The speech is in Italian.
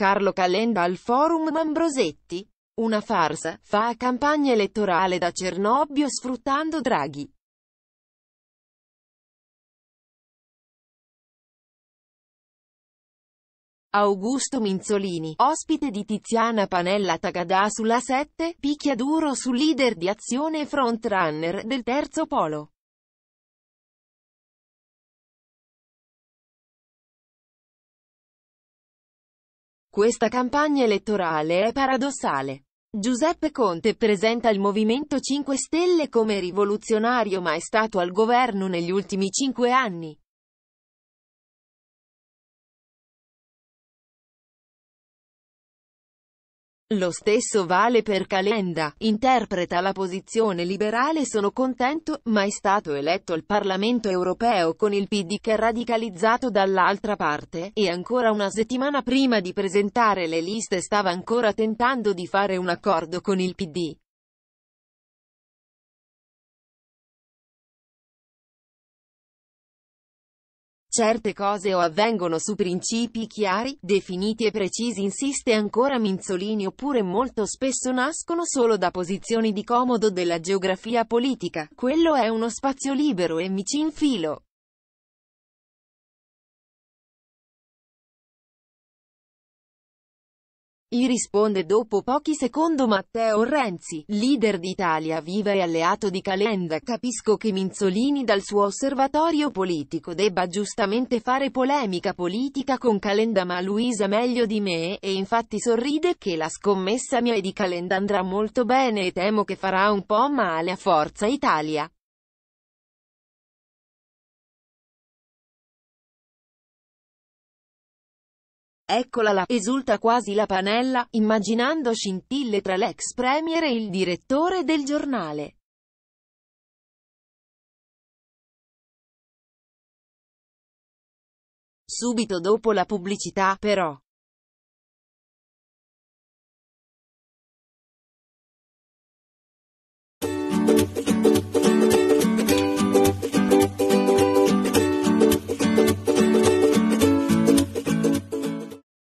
Carlo Calenda al forum Mambrosetti. Una farsa, fa campagna elettorale da Cernobbio sfruttando Draghi. Augusto Minzolini, ospite di Tiziana Panella Tagadà sulla 7, picchia duro sul leader di azione e frontrunner del terzo polo. Questa campagna elettorale è paradossale. Giuseppe Conte presenta il Movimento 5 Stelle come rivoluzionario ma è stato al governo negli ultimi cinque anni. Lo stesso vale per Calenda, interpreta la posizione liberale sono contento, ma è stato eletto al Parlamento europeo con il PD che è radicalizzato dall'altra parte, e ancora una settimana prima di presentare le liste stava ancora tentando di fare un accordo con il PD. certe cose o avvengono su principi chiari, definiti e precisi insiste ancora Minzolini oppure molto spesso nascono solo da posizioni di comodo della geografia politica, quello è uno spazio libero e mi ci infilo. I risponde dopo pochi secondi Matteo Renzi, leader d'Italia Viva e alleato di Calenda. Capisco che Minzolini dal suo osservatorio politico debba giustamente fare polemica politica con Calenda ma Luisa meglio di me, e infatti sorride che la scommessa mia e di Calenda andrà molto bene e temo che farà un po' male a Forza Italia. Eccola là, esulta quasi la panella, immaginando scintille tra l'ex premier e il direttore del giornale. Subito dopo la pubblicità, però,